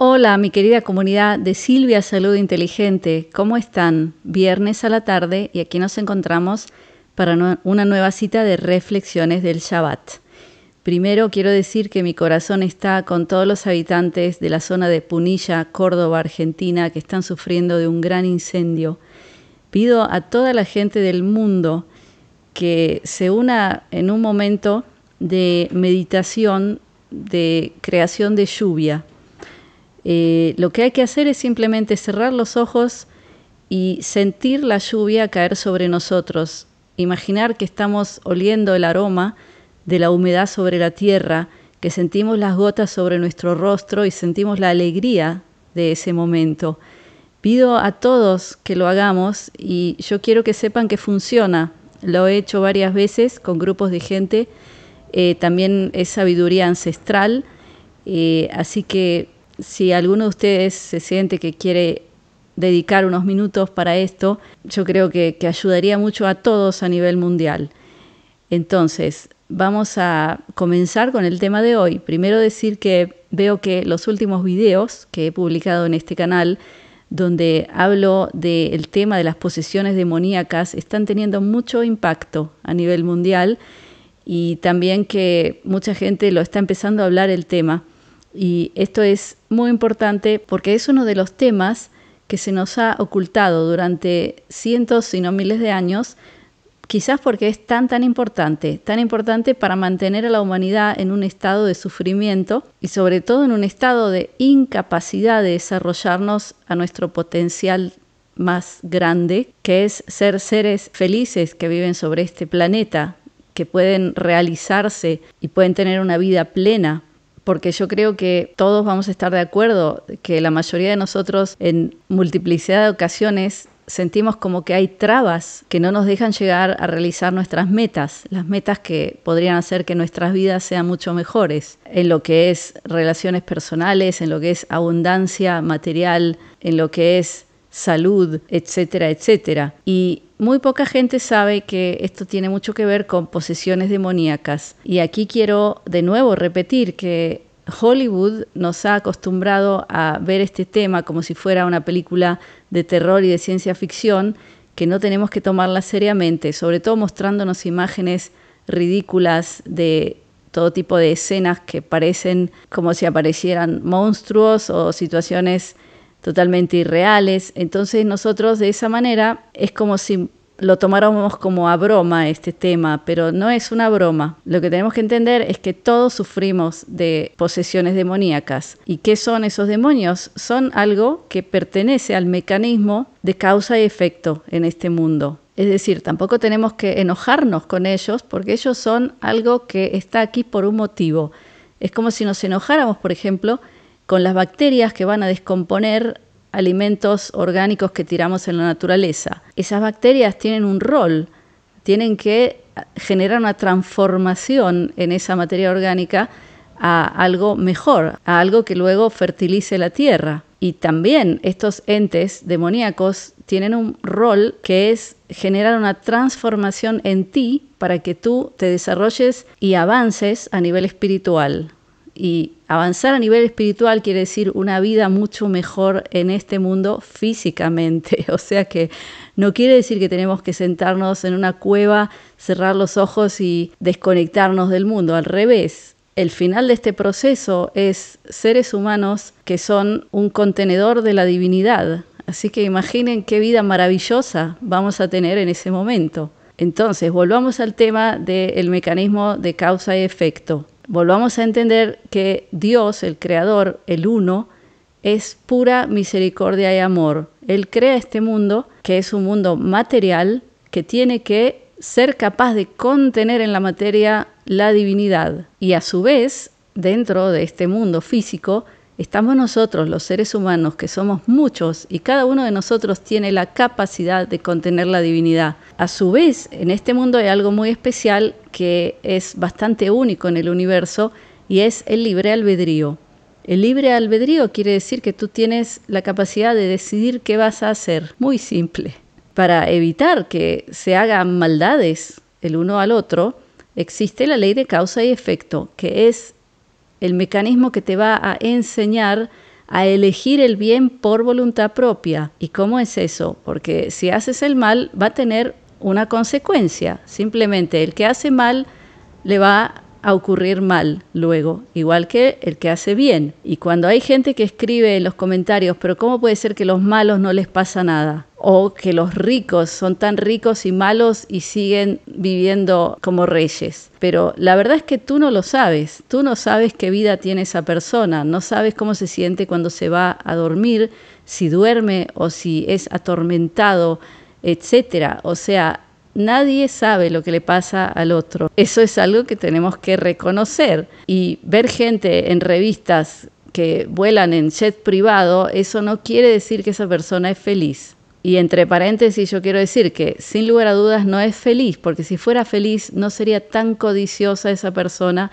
Hola, mi querida comunidad de Silvia Salud Inteligente. ¿Cómo están? Viernes a la tarde y aquí nos encontramos para una nueva cita de reflexiones del Shabbat. Primero quiero decir que mi corazón está con todos los habitantes de la zona de Punilla, Córdoba, Argentina, que están sufriendo de un gran incendio. Pido a toda la gente del mundo que se una en un momento de meditación, de creación de lluvia eh, lo que hay que hacer es simplemente cerrar los ojos y sentir la lluvia caer sobre nosotros, imaginar que estamos oliendo el aroma de la humedad sobre la tierra, que sentimos las gotas sobre nuestro rostro y sentimos la alegría de ese momento. Pido a todos que lo hagamos y yo quiero que sepan que funciona. Lo he hecho varias veces con grupos de gente. Eh, también es sabiduría ancestral. Eh, así que si alguno de ustedes se siente que quiere dedicar unos minutos para esto, yo creo que, ayudaría mucho a todos a nivel mundial. Entonces, vamos a comenzar con el tema de hoy. Primero decir que veo que los últimos videos que he publicado en este canal, donde hablo del tema de las posesiones demoníacas, están teniendo mucho impacto a nivel mundial y también que mucha gente lo está empezando a hablar el tema. Y esto es muy importante porque es uno de los temas que se nos ha ocultado durante cientos, si no miles de años, quizás porque es tan, tan importante, tan importante para mantener a la humanidad en un estado de sufrimiento y sobre todo en un estado de incapacidad de desarrollarnos a nuestro potencial más grande, que es ser seres felices que viven sobre este planeta, que pueden realizarse y pueden tener una vida plena porque yo creo que todos vamos a estar de acuerdo que la mayoría de nosotros en multiplicidad de ocasiones sentimos como que hay trabas que no nos dejan llegar a realizar nuestras metas, las metas que podrían hacer que nuestras vidas sean mucho mejores, en lo que es relaciones personales, en lo que es abundancia material, en lo que es salud, etcétera, etcétera. Y muy poca gente sabe que esto tiene mucho que ver con posesiones demoníacas. Y aquí quiero de nuevo repetir que Hollywood nos ha acostumbrado a ver este tema como si fuera una película de terror y de ciencia ficción, que no tenemos que tomarla seriamente, sobre todo mostrándonos imágenes ridículas de todo tipo de escenas que parecen como si aparecieran monstruos o situaciones totalmente irreales. Entonces nosotros de esa manera es como si lo tomáramos como a broma este tema, pero no es una broma. Lo que tenemos que entender es que todos sufrimos de posesiones demoníacas. ¿Y qué son esos demonios? Son algo que pertenece al mecanismo de causa y efecto en este mundo. Es decir, tampoco tenemos que enojarnos con ellos porque ellos son algo que está aquí por un motivo. Es como si nos enojáramos, por ejemplo, con las bacterias que van a descomponer alimentos orgánicos que tiramos en la naturaleza. Esas bacterias tienen un rol, tienen que generar una transformación en esa materia orgánica a algo mejor, a algo que luego fertilice la tierra. Y también estos entes demoníacos tienen un rol que es generar una transformación en ti para que tú te desarrolles y avances a nivel espiritual. Y avanzar a nivel espiritual quiere decir una vida mucho mejor en este mundo físicamente. O sea que no quiere decir que tenemos que sentarnos en una cueva, cerrar los ojos y desconectarnos del mundo. Al revés, el final de este proceso es seres humanos que son un contenedor de la divinidad. Así que imaginen qué vida maravillosa vamos a tener en ese momento. Entonces, volvamos al tema del mecanismo de causa y efecto volvamos a entender que Dios, el Creador, el Uno, es pura misericordia y amor. Él crea este mundo, que es un mundo material, que tiene que ser capaz de contener en la materia la divinidad. Y a su vez, dentro de este mundo físico, Estamos nosotros, los seres humanos, que somos muchos y cada uno de nosotros tiene la capacidad de contener la divinidad. A su vez, en este mundo hay algo muy especial que es bastante único en el universo y es el libre albedrío. El libre albedrío quiere decir que tú tienes la capacidad de decidir qué vas a hacer, muy simple. Para evitar que se hagan maldades el uno al otro, existe la ley de causa y efecto, que es el mecanismo que te va a enseñar a elegir el bien por voluntad propia. ¿Y cómo es eso? Porque si haces el mal va a tener una consecuencia. Simplemente el que hace mal le va a ocurrir mal luego, igual que el que hace bien. Y cuando hay gente que escribe en los comentarios, pero ¿cómo puede ser que los malos no les pasa nada? o que los ricos son tan ricos y malos y siguen viviendo como reyes. Pero la verdad es que tú no lo sabes, tú no sabes qué vida tiene esa persona, no sabes cómo se siente cuando se va a dormir, si duerme o si es atormentado, etcétera. O sea, nadie sabe lo que le pasa al otro. Eso es algo que tenemos que reconocer y ver gente en revistas que vuelan en jet privado, eso no quiere decir que esa persona es feliz. Y entre paréntesis yo quiero decir que sin lugar a dudas no es feliz, porque si fuera feliz no sería tan codiciosa esa persona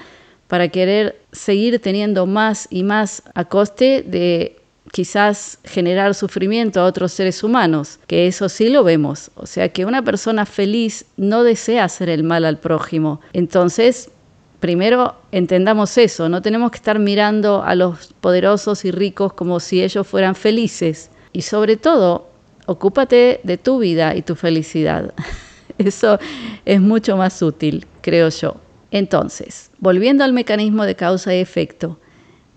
para querer seguir teniendo más y más a coste de quizás generar sufrimiento a otros seres humanos, que eso sí lo vemos. O sea que una persona feliz no desea hacer el mal al prójimo. Entonces, primero entendamos eso, no tenemos que estar mirando a los poderosos y ricos como si ellos fueran felices. Y sobre todo, ocúpate de tu vida y tu felicidad. Eso es mucho más útil, creo yo. Entonces, volviendo al mecanismo de causa y efecto,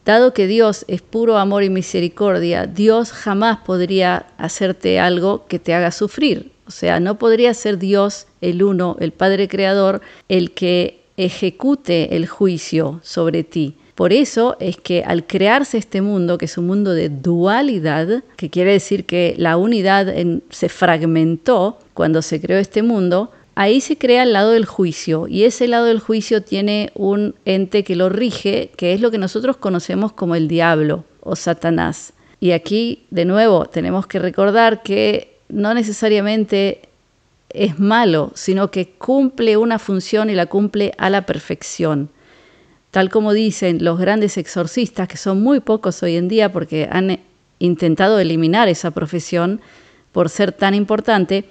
dado que Dios es puro amor y misericordia, Dios jamás podría hacerte algo que te haga sufrir. O sea, no podría ser Dios el uno, el Padre Creador, el que ejecute el juicio sobre ti. Por eso es que al crearse este mundo, que es un mundo de dualidad, que quiere decir que la unidad se fragmentó cuando se creó este mundo, ahí se crea el lado del juicio y ese lado del juicio tiene un ente que lo rige, que es lo que nosotros conocemos como el diablo o Satanás. Y aquí, de nuevo, tenemos que recordar que no necesariamente es malo, sino que cumple una función y la cumple a la perfección tal como dicen los grandes exorcistas, que son muy pocos hoy en día porque han eh, intentado eliminar esa profesión por ser tan importante,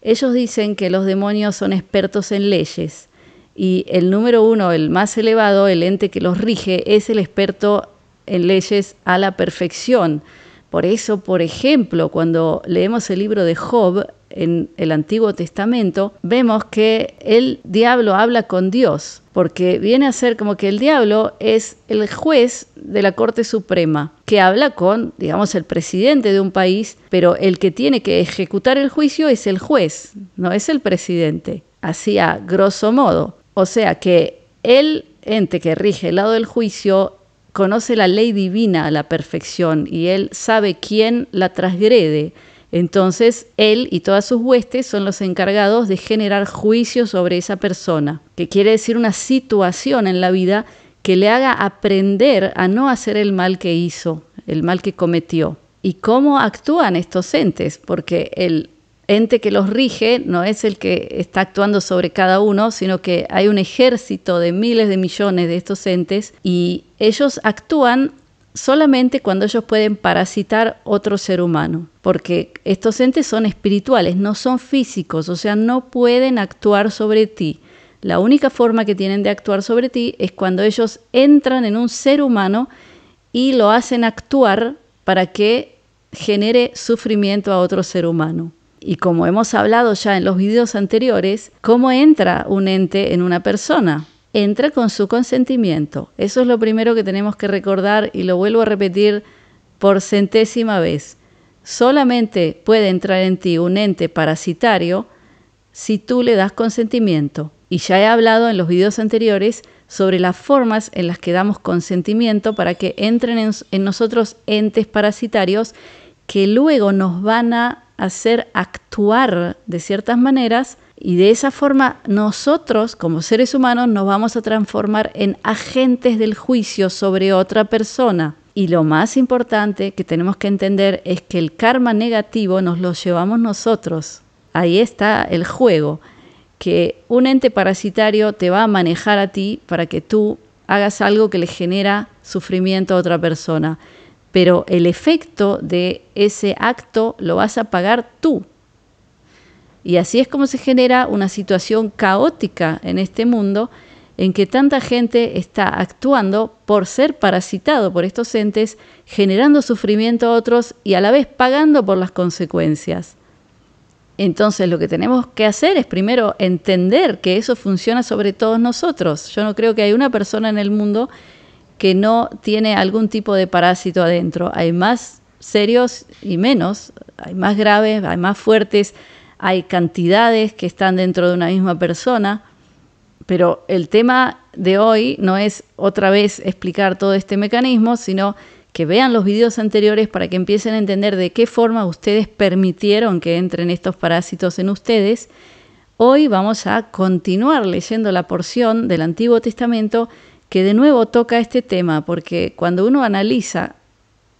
ellos dicen que los demonios son expertos en leyes y el número uno, el más elevado, el ente que los rige, es el experto en leyes a la perfección. Por eso, por ejemplo, cuando leemos el libro de Job, en el Antiguo Testamento, vemos que el diablo habla con Dios, porque viene a ser como que el diablo es el juez de la Corte Suprema, que habla con, digamos, el presidente de un país, pero el que tiene que ejecutar el juicio es el juez, no es el presidente, así a grosso modo. O sea que el ente que rige el lado del juicio conoce la ley divina a la perfección y él sabe quién la transgrede entonces él y todas sus huestes son los encargados de generar juicio sobre esa persona, que quiere decir una situación en la vida que le haga aprender a no hacer el mal que hizo, el mal que cometió. ¿Y cómo actúan estos entes? Porque el ente que los rige no es el que está actuando sobre cada uno, sino que hay un ejército de miles de millones de estos entes y ellos actúan solamente cuando ellos pueden parasitar otro ser humano, porque estos entes son espirituales, no son físicos, o sea, no pueden actuar sobre ti. La única forma que tienen de actuar sobre ti es cuando ellos entran en un ser humano y lo hacen actuar para que genere sufrimiento a otro ser humano. Y como hemos hablado ya en los videos anteriores, ¿cómo entra un ente en una persona? entra con su consentimiento. Eso es lo primero que tenemos que recordar y lo vuelvo a repetir por centésima vez. Solamente puede entrar en ti un ente parasitario si tú le das consentimiento. Y ya he hablado en los videos anteriores sobre las formas en las que damos consentimiento para que entren en, en nosotros entes parasitarios que luego nos van a hacer actuar de ciertas maneras y de esa forma nosotros como seres humanos nos vamos a transformar en agentes del juicio sobre otra persona. Y lo más importante que tenemos que entender es que el karma negativo nos lo llevamos nosotros. Ahí está el juego, que un ente parasitario te va a manejar a ti para que tú hagas algo que le genera sufrimiento a otra persona. Pero el efecto de ese acto lo vas a pagar tú, y así es como se genera una situación caótica en este mundo en que tanta gente está actuando por ser parasitado por estos entes, generando sufrimiento a otros y a la vez pagando por las consecuencias. Entonces lo que tenemos que hacer es primero entender que eso funciona sobre todos nosotros. Yo no creo que hay una persona en el mundo que no tiene algún tipo de parásito adentro. Hay más serios y menos, hay más graves, hay más fuertes, hay cantidades que están dentro de una misma persona, pero el tema de hoy no es otra vez explicar todo este mecanismo, sino que vean los videos anteriores para que empiecen a entender de qué forma ustedes permitieron que entren estos parásitos en ustedes. Hoy vamos a continuar leyendo la porción del Antiguo Testamento que de nuevo toca este tema, porque cuando uno analiza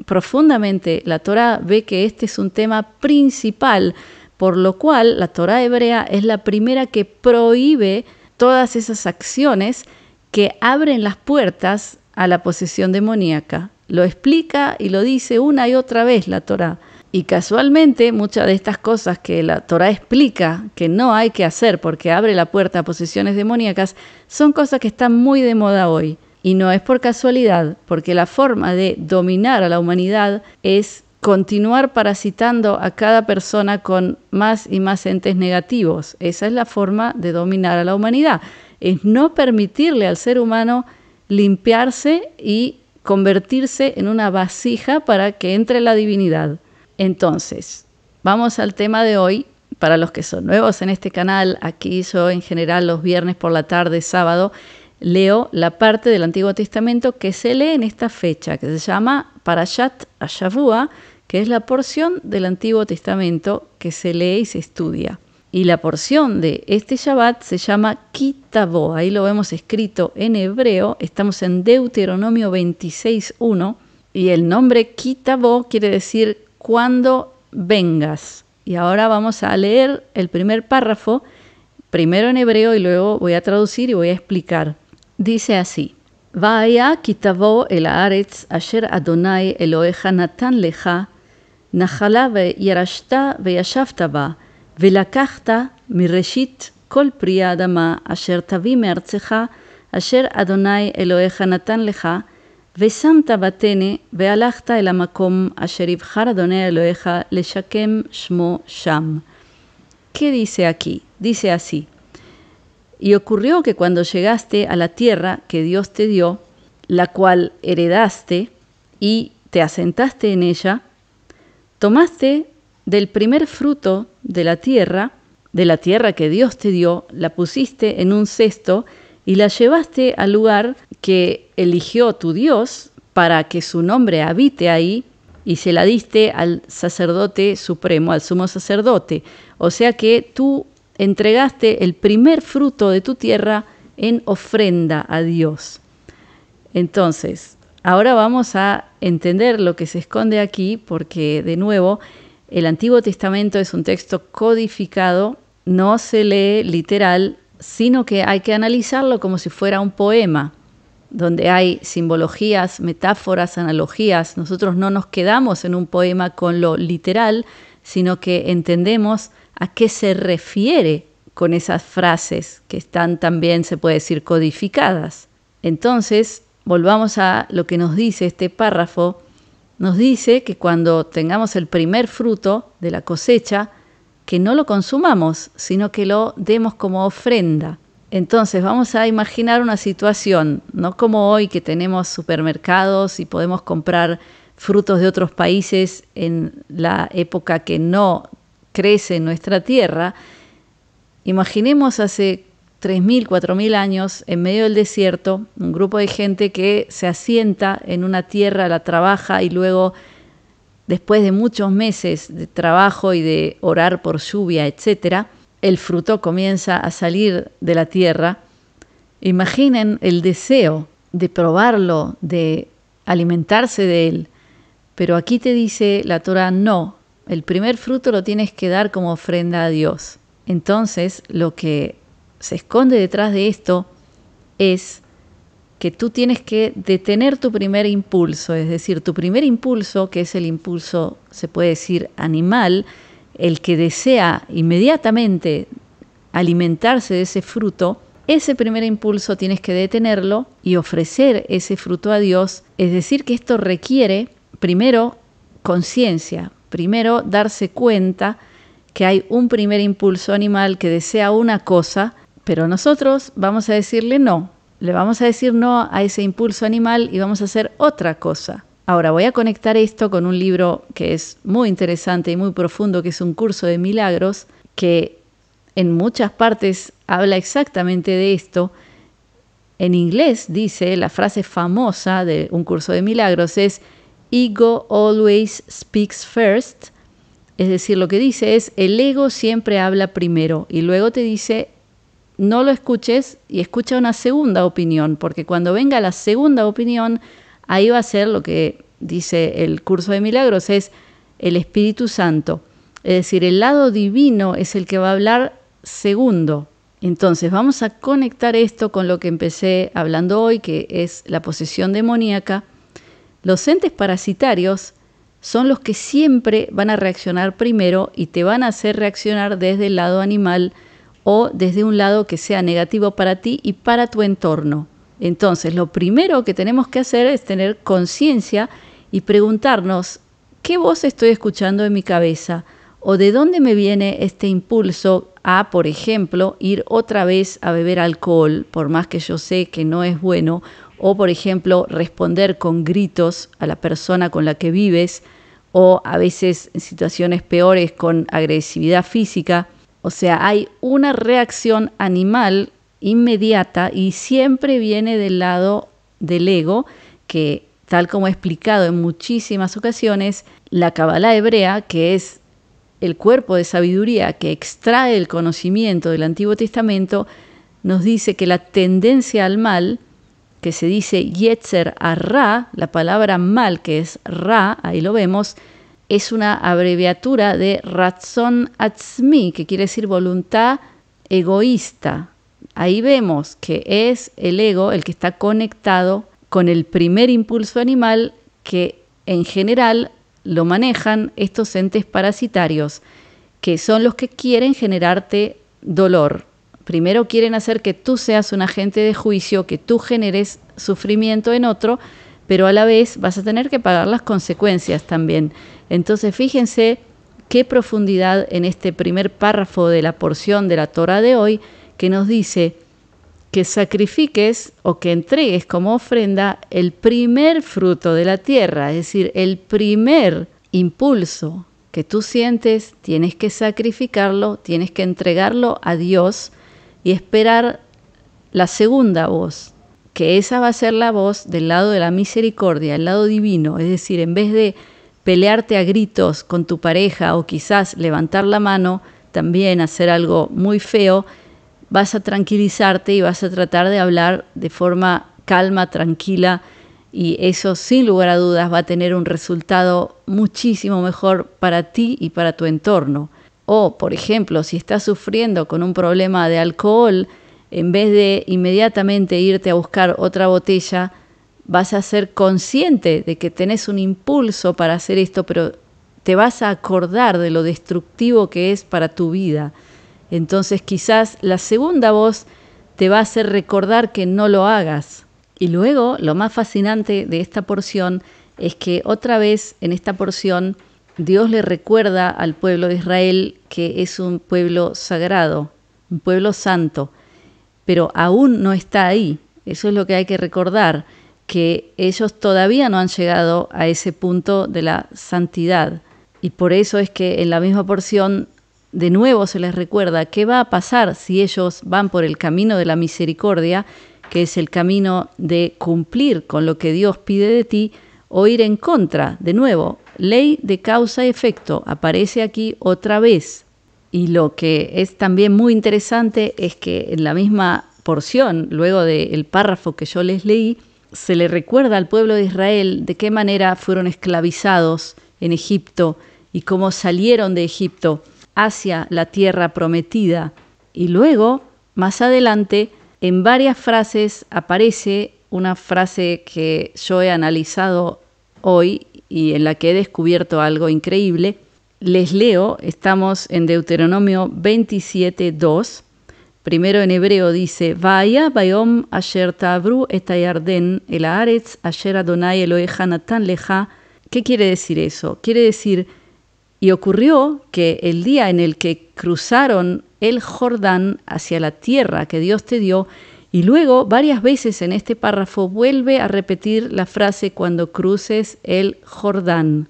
profundamente la Torah ve que este es un tema principal por lo cual la Torah hebrea es la primera que prohíbe todas esas acciones que abren las puertas a la posesión demoníaca. Lo explica y lo dice una y otra vez la Torah. Y casualmente muchas de estas cosas que la Torah explica que no hay que hacer porque abre la puerta a posesiones demoníacas son cosas que están muy de moda hoy. Y no es por casualidad, porque la forma de dominar a la humanidad es continuar parasitando a cada persona con más y más entes negativos. Esa es la forma de dominar a la humanidad, es no permitirle al ser humano limpiarse y convertirse en una vasija para que entre la divinidad. Entonces, vamos al tema de hoy. Para los que son nuevos en este canal, aquí yo en general los viernes por la tarde, sábado, leo la parte del Antiguo Testamento que se lee en esta fecha, que se llama Parashat Ashavua, que es la porción del Antiguo Testamento que se lee y se estudia. Y la porción de este Shabbat se llama Kitabo, ahí lo vemos escrito en hebreo, estamos en Deuteronomio 26.1, y el nombre Kitabo quiere decir cuando vengas. Y ahora vamos a leer el primer párrafo, primero en hebreo y luego voy a traducir y voy a explicar. Dice así. Vaya Kitabó el Aretz ayer Adonai el oeja natan Nahalabe y arashta ve ashaftaba, kol mi adama col ayer tavi adonai el oeja natan lecha ve batene, vealachta el amacom, adonai shmo sham. ¿Qué dice aquí? Dice así: Y ocurrió que cuando llegaste a la tierra que Dios te dio, la cual heredaste, y te asentaste en ella, Tomaste del primer fruto de la tierra, de la tierra que Dios te dio, la pusiste en un cesto y la llevaste al lugar que eligió tu Dios para que su nombre habite ahí y se la diste al sacerdote supremo, al sumo sacerdote. O sea que tú entregaste el primer fruto de tu tierra en ofrenda a Dios. Entonces, Ahora vamos a entender lo que se esconde aquí porque, de nuevo, el Antiguo Testamento es un texto codificado, no se lee literal, sino que hay que analizarlo como si fuera un poema, donde hay simbologías, metáforas, analogías. Nosotros no nos quedamos en un poema con lo literal, sino que entendemos a qué se refiere con esas frases que están también, se puede decir, codificadas. Entonces, volvamos a lo que nos dice este párrafo, nos dice que cuando tengamos el primer fruto de la cosecha, que no lo consumamos, sino que lo demos como ofrenda. Entonces vamos a imaginar una situación, no como hoy que tenemos supermercados y podemos comprar frutos de otros países en la época que no crece en nuestra tierra. Imaginemos hace 3.000, 4.000 años en medio del desierto, un grupo de gente que se asienta en una tierra, la trabaja y luego, después de muchos meses de trabajo y de orar por lluvia, etc., el fruto comienza a salir de la tierra. Imaginen el deseo de probarlo, de alimentarse de él. Pero aquí te dice la Torah, no, el primer fruto lo tienes que dar como ofrenda a Dios. Entonces, lo que se esconde detrás de esto es que tú tienes que detener tu primer impulso, es decir, tu primer impulso, que es el impulso, se puede decir, animal, el que desea inmediatamente alimentarse de ese fruto, ese primer impulso tienes que detenerlo y ofrecer ese fruto a Dios. Es decir, que esto requiere, primero, conciencia, primero darse cuenta que hay un primer impulso animal que desea una cosa pero nosotros vamos a decirle no, le vamos a decir no a ese impulso animal y vamos a hacer otra cosa. Ahora voy a conectar esto con un libro que es muy interesante y muy profundo, que es un curso de milagros, que en muchas partes habla exactamente de esto. En inglés dice, la frase famosa de un curso de milagros es, ego always speaks first, es decir, lo que dice es, el ego siempre habla primero y luego te dice no lo escuches y escucha una segunda opinión, porque cuando venga la segunda opinión, ahí va a ser lo que dice el curso de milagros, es el Espíritu Santo. Es decir, el lado divino es el que va a hablar segundo. Entonces vamos a conectar esto con lo que empecé hablando hoy, que es la posesión demoníaca. Los entes parasitarios son los que siempre van a reaccionar primero y te van a hacer reaccionar desde el lado animal o desde un lado que sea negativo para ti y para tu entorno. Entonces, lo primero que tenemos que hacer es tener conciencia y preguntarnos, ¿qué voz estoy escuchando en mi cabeza? ¿O de dónde me viene este impulso a, por ejemplo, ir otra vez a beber alcohol, por más que yo sé que no es bueno? O, por ejemplo, responder con gritos a la persona con la que vives, o a veces en situaciones peores con agresividad física. O sea, hay una reacción animal inmediata y siempre viene del lado del ego, que tal como he explicado en muchísimas ocasiones, la Kabbalah hebrea, que es el cuerpo de sabiduría que extrae el conocimiento del Antiguo Testamento, nos dice que la tendencia al mal, que se dice Yetzer Arra, Ra, la palabra mal que es Ra, ahí lo vemos, es una abreviatura de razón atzmi, que quiere decir voluntad egoísta. Ahí vemos que es el ego el que está conectado con el primer impulso animal que en general lo manejan estos entes parasitarios, que son los que quieren generarte dolor. Primero quieren hacer que tú seas un agente de juicio, que tú generes sufrimiento en otro, pero a la vez vas a tener que pagar las consecuencias también. Entonces fíjense qué profundidad en este primer párrafo de la porción de la Torah de hoy que nos dice que sacrifiques o que entregues como ofrenda el primer fruto de la tierra, es decir, el primer impulso que tú sientes, tienes que sacrificarlo, tienes que entregarlo a Dios y esperar la segunda voz, que esa va a ser la voz del lado de la misericordia, el lado divino, es decir, en vez de pelearte a gritos con tu pareja o quizás levantar la mano, también hacer algo muy feo, vas a tranquilizarte y vas a tratar de hablar de forma calma, tranquila, y eso sin lugar a dudas va a tener un resultado muchísimo mejor para ti y para tu entorno. O, por ejemplo, si estás sufriendo con un problema de alcohol, en vez de inmediatamente irte a buscar otra botella, vas a ser consciente de que tenés un impulso para hacer esto, pero te vas a acordar de lo destructivo que es para tu vida. Entonces quizás la segunda voz te va a hacer recordar que no lo hagas. Y luego lo más fascinante de esta porción es que otra vez en esta porción Dios le recuerda al pueblo de Israel que es un pueblo sagrado, un pueblo santo, pero aún no está ahí. Eso es lo que hay que recordar que ellos todavía no han llegado a ese punto de la santidad. Y por eso es que en la misma porción de nuevo se les recuerda qué va a pasar si ellos van por el camino de la misericordia, que es el camino de cumplir con lo que Dios pide de ti, o ir en contra. De nuevo, ley de causa-efecto aparece aquí otra vez. Y lo que es también muy interesante es que en la misma porción, luego del párrafo que yo les leí, se le recuerda al pueblo de Israel de qué manera fueron esclavizados en Egipto y cómo salieron de Egipto hacia la tierra prometida. Y luego, más adelante, en varias frases aparece una frase que yo he analizado hoy y en la que he descubierto algo increíble. Les leo, estamos en Deuteronomio 27, Primero en hebreo dice, Vaya bayom el Adonai leja. ¿Qué quiere decir eso? Quiere decir, y ocurrió que el día en el que cruzaron el Jordán hacia la tierra que Dios te dio, y luego varias veces en este párrafo vuelve a repetir la frase cuando cruces el Jordán.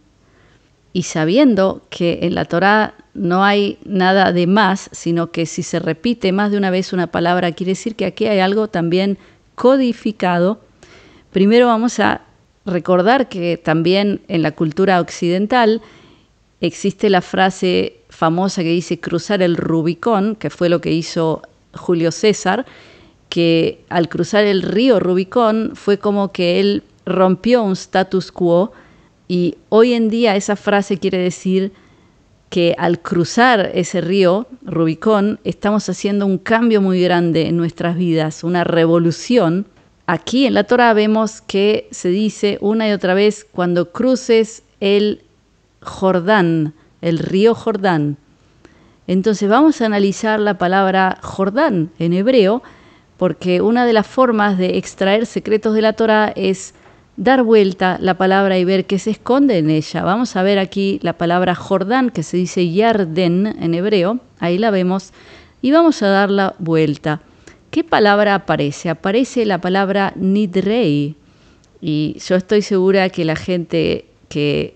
Y sabiendo que en la Torá no hay nada de más, sino que si se repite más de una vez una palabra, quiere decir que aquí hay algo también codificado. Primero vamos a recordar que también en la cultura occidental existe la frase famosa que dice cruzar el Rubicón, que fue lo que hizo Julio César, que al cruzar el río Rubicón fue como que él rompió un status quo y hoy en día esa frase quiere decir que al cruzar ese río Rubicón estamos haciendo un cambio muy grande en nuestras vidas, una revolución. Aquí en la Torah vemos que se dice una y otra vez, cuando cruces el Jordán, el río Jordán. Entonces vamos a analizar la palabra Jordán en hebreo, porque una de las formas de extraer secretos de la Torah es dar vuelta la palabra y ver qué se esconde en ella. Vamos a ver aquí la palabra Jordán, que se dice Yarden en hebreo, ahí la vemos, y vamos a dar la vuelta. ¿Qué palabra aparece? Aparece la palabra Nidrei, y yo estoy segura que la gente que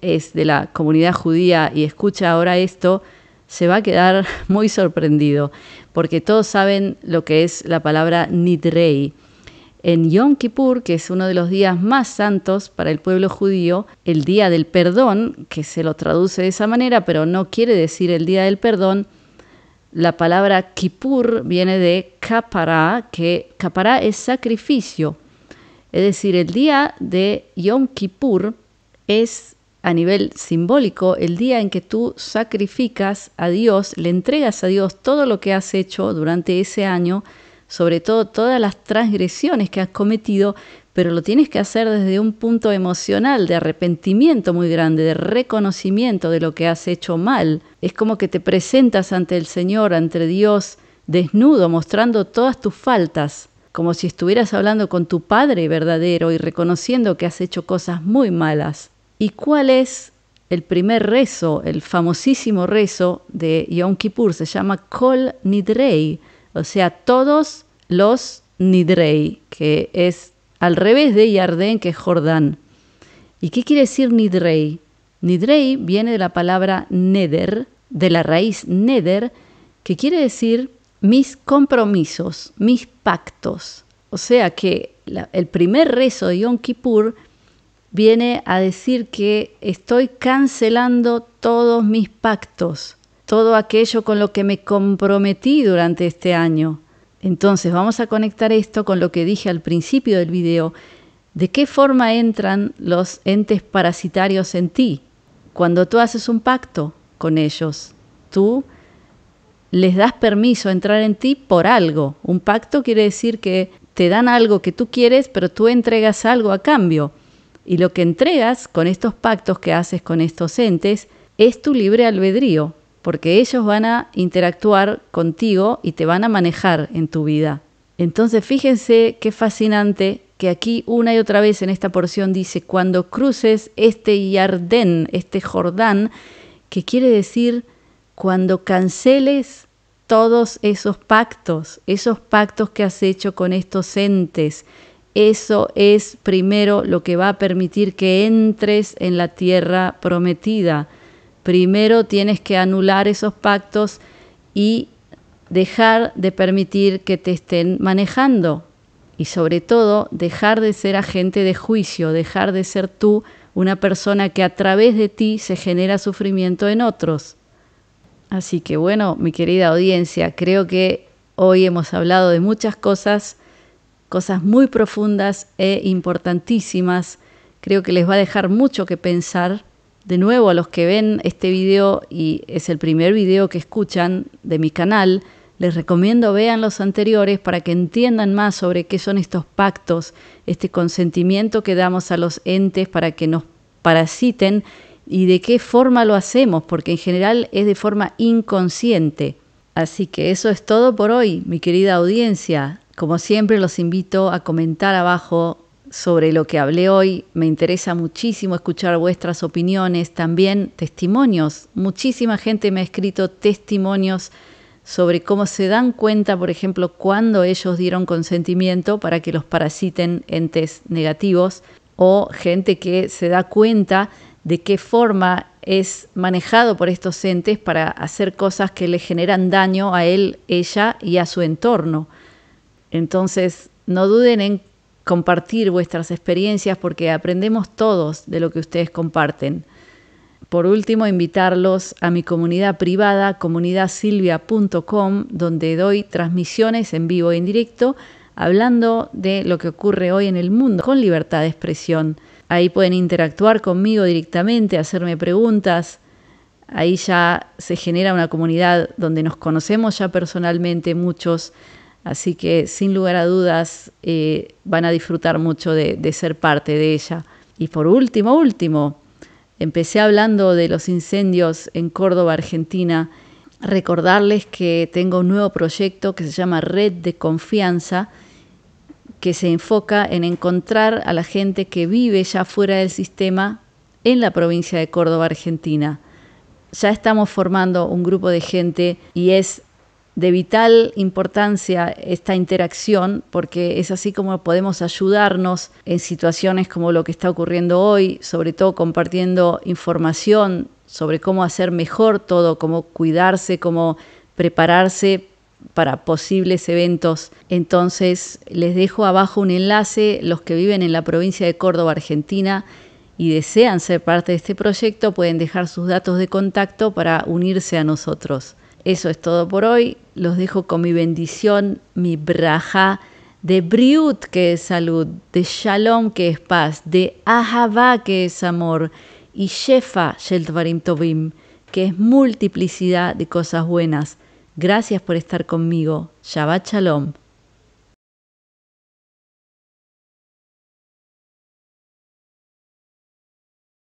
es de la comunidad judía y escucha ahora esto, se va a quedar muy sorprendido, porque todos saben lo que es la palabra Nidrei en Yom Kippur, que es uno de los días más santos para el pueblo judío, el día del perdón, que se lo traduce de esa manera, pero no quiere decir el día del perdón. La palabra Kippur viene de Kapará, que Kapará es sacrificio. Es decir, el día de Yom Kippur es a nivel simbólico el día en que tú sacrificas a Dios, le entregas a Dios todo lo que has hecho durante ese año sobre todo todas las transgresiones que has cometido, pero lo tienes que hacer desde un punto emocional, de arrepentimiento muy grande, de reconocimiento de lo que has hecho mal. Es como que te presentas ante el Señor, ante Dios, desnudo, mostrando todas tus faltas, como si estuvieras hablando con tu Padre verdadero y reconociendo que has hecho cosas muy malas. ¿Y cuál es el primer rezo, el famosísimo rezo de Yom Kippur? Se llama Kol Nidrei o sea, todos los Nidrei, que es al revés de Yardén, que es Jordán. ¿Y qué quiere decir Nidrei? Nidrei viene de la palabra neder, de la raíz neder, que quiere decir mis compromisos, mis pactos. O sea que el primer rezo de Yom Kippur viene a decir que estoy cancelando todos mis pactos todo aquello con lo que me comprometí durante este año. Entonces vamos a conectar esto con lo que dije al principio del video. ¿De qué forma entran los entes parasitarios en ti? Cuando tú haces un pacto con ellos, tú les das permiso a entrar en ti por algo. Un pacto quiere decir que te dan algo que tú quieres, pero tú entregas algo a cambio. Y lo que entregas con estos pactos que haces con estos entes es tu libre albedrío, porque ellos van a interactuar contigo y te van a manejar en tu vida. Entonces fíjense qué fascinante que aquí una y otra vez en esta porción dice, cuando cruces este yardén, este Jordán, que quiere decir cuando canceles todos esos pactos, esos pactos que has hecho con estos entes. Eso es primero lo que va a permitir que entres en la tierra prometida. Primero tienes que anular esos pactos y dejar de permitir que te estén manejando y sobre todo dejar de ser agente de juicio, dejar de ser tú una persona que a través de ti se genera sufrimiento en otros. Así que bueno, mi querida audiencia, creo que hoy hemos hablado de muchas cosas, cosas muy profundas e importantísimas. Creo que les va a dejar mucho que pensar de nuevo a los que ven este video y es el primer video que escuchan de mi canal, les recomiendo vean los anteriores para que entiendan más sobre qué son estos pactos, este consentimiento que damos a los entes para que nos parasiten y de qué forma lo hacemos, porque en general es de forma inconsciente. Así que eso es todo por hoy, mi querida audiencia. Como siempre los invito a comentar abajo sobre lo que hablé hoy. Me interesa muchísimo escuchar vuestras opiniones, también testimonios. Muchísima gente me ha escrito testimonios sobre cómo se dan cuenta, por ejemplo, cuando ellos dieron consentimiento para que los parasiten entes negativos o gente que se da cuenta de qué forma es manejado por estos entes para hacer cosas que le generan daño a él, ella y a su entorno. Entonces, no duden en compartir vuestras experiencias porque aprendemos todos de lo que ustedes comparten. Por último, invitarlos a mi comunidad privada, comunidadsilvia.com, donde doy transmisiones en vivo e indirecto hablando de lo que ocurre hoy en el mundo con libertad de expresión. Ahí pueden interactuar conmigo directamente, hacerme preguntas. Ahí ya se genera una comunidad donde nos conocemos ya personalmente muchos Así que sin lugar a dudas eh, van a disfrutar mucho de, de ser parte de ella. Y por último, último, empecé hablando de los incendios en Córdoba, Argentina. Recordarles que tengo un nuevo proyecto que se llama Red de Confianza, que se enfoca en encontrar a la gente que vive ya fuera del sistema en la provincia de Córdoba, Argentina. Ya estamos formando un grupo de gente y es de vital importancia esta interacción porque es así como podemos ayudarnos en situaciones como lo que está ocurriendo hoy, sobre todo compartiendo información sobre cómo hacer mejor todo, cómo cuidarse, cómo prepararse para posibles eventos. Entonces les dejo abajo un enlace, los que viven en la provincia de Córdoba, Argentina, y desean ser parte de este proyecto, pueden dejar sus datos de contacto para unirse a nosotros. Eso es todo por hoy. Los dejo con mi bendición, mi braja de Briut, que es salud, de Shalom, que es paz, de Ahava que es amor, y Shefa, Sheltvarim Tovim, que es multiplicidad de cosas buenas. Gracias por estar conmigo. Shabbat Shalom.